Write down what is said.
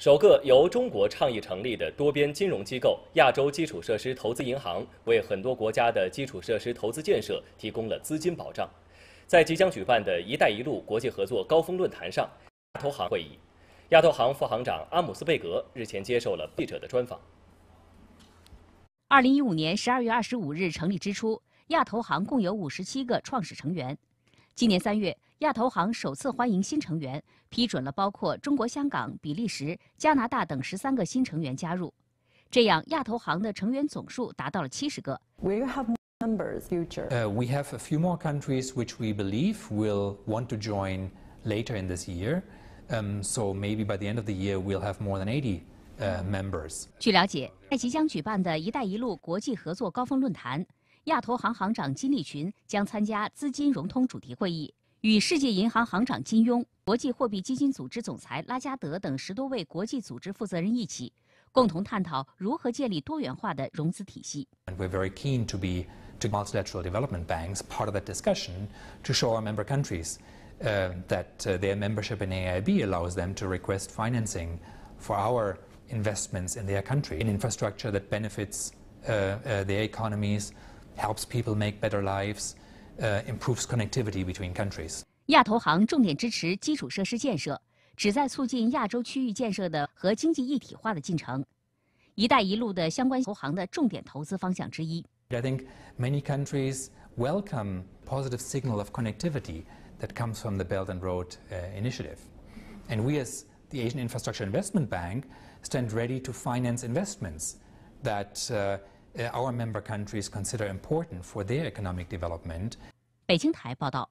首个由中国倡议成立的多边金融机构亚洲基础设施投资银行，为很多国家的基础设施投资建设提供了资金保障。在即将举办的一带一路国际合作高峰论坛上，亚投行会议，亚投行副行长阿姆斯贝格日前接受了记者的专访。二零一五年十二月二十五日成立之初，亚投行共有五十七个创始成员。今年三月，亚投行首次欢迎新成员，批准了包括中国香港、比利时、加拿大等十三个新成员加入，这样亚投行的成员总数达到了七十个。呃，我们有几十个成员。呃，我们有几多个 e 家，我们相信会想加入 a 今年年底。嗯，所以可能在年底，我们会有超 e 八十个成员。据了解，在即将举办的一带一路国际合作高峰论坛。亚投行行长金立群将参加资金融通主题会议，与世界银行行长金墉、国际货币基金组织总裁拉加德等十多位国际组织负责人一起，共同探讨如何建立多元化的融资体系。We're very keen to to multilateral development banks, part of that discussion, to show our member countries uh, that uh, their membership in AIB allows them to request financing for our investments in their country, in infrastructure that benefits uh, uh their economies, helps people make better lives, uh, improves connectivity between countries. 亚投行重点支持基础设施建设，旨在促进亚洲区域建设的和经济一体化的进程，“一带一路”的相关投行的重点投资方向之一。I think many countries welcome positive signal of connectivity that comes from the Belt and Road uh, initiative, and we as the Asian Infrastructure Investment Bank stand ready to finance investments that. Uh, our member countries consider important for their economic development. 北京台报道。